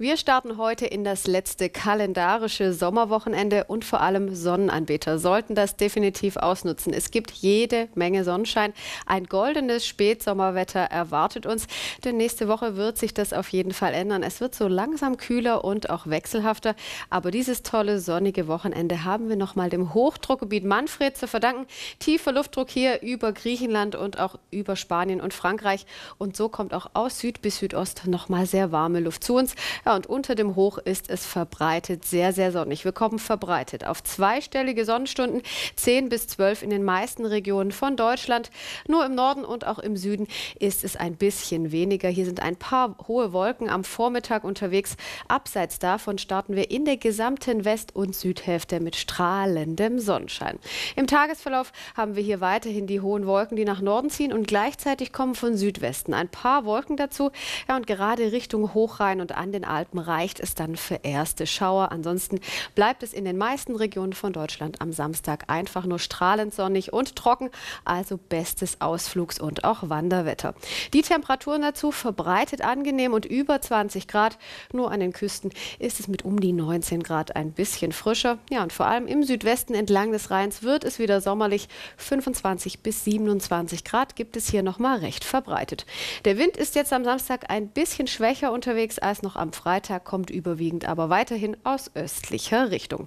Wir starten heute in das letzte kalendarische Sommerwochenende und vor allem Sonnenanbeter sollten das definitiv ausnutzen. Es gibt jede Menge Sonnenschein. Ein goldenes Spätsommerwetter erwartet uns, denn nächste Woche wird sich das auf jeden Fall ändern. Es wird so langsam kühler und auch wechselhafter, aber dieses tolle sonnige Wochenende haben wir nochmal dem Hochdruckgebiet Manfred zu verdanken. Tiefer Luftdruck hier über Griechenland und auch über Spanien und Frankreich und so kommt auch aus Süd bis Südost nochmal sehr warme Luft zu uns und unter dem Hoch ist es verbreitet sehr, sehr sonnig. Wir kommen verbreitet auf zweistellige Sonnenstunden, 10 bis 12 in den meisten Regionen von Deutschland. Nur im Norden und auch im Süden ist es ein bisschen weniger. Hier sind ein paar hohe Wolken am Vormittag unterwegs. Abseits davon starten wir in der gesamten West- und Südhälfte mit strahlendem Sonnenschein. Im Tagesverlauf haben wir hier weiterhin die hohen Wolken, die nach Norden ziehen und gleichzeitig kommen von Südwesten ein paar Wolken dazu. Ja, und gerade Richtung Hochrhein und an den Alpen Alpen reicht es dann für erste Schauer. Ansonsten bleibt es in den meisten Regionen von Deutschland am Samstag einfach nur strahlend sonnig und trocken, also bestes Ausflugs- und auch Wanderwetter. Die Temperaturen dazu verbreitet angenehm und über 20 Grad. Nur an den Küsten ist es mit um die 19 Grad ein bisschen frischer. Ja, und vor allem im Südwesten entlang des Rheins wird es wieder sommerlich. 25 bis 27 Grad gibt es hier nochmal recht verbreitet. Der Wind ist jetzt am Samstag ein bisschen schwächer unterwegs als noch am Freitag. Freitag kommt überwiegend aber weiterhin aus östlicher Richtung.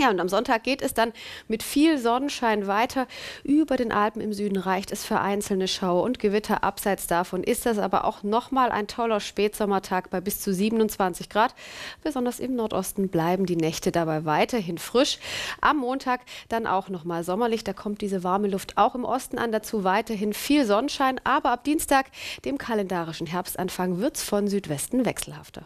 Ja, und am Sonntag geht es dann mit viel Sonnenschein weiter. Über den Alpen im Süden reicht es für einzelne Schauer und Gewitter. Abseits davon ist das aber auch nochmal ein toller Spätsommertag bei bis zu 27 Grad. Besonders im Nordosten bleiben die Nächte dabei weiterhin frisch. Am Montag dann auch nochmal sommerlich. Da kommt diese warme Luft auch im Osten an. Dazu weiterhin viel Sonnenschein. Aber ab Dienstag, dem kalendarischen Herbstanfang, wird es von Südwesten wechselhafter.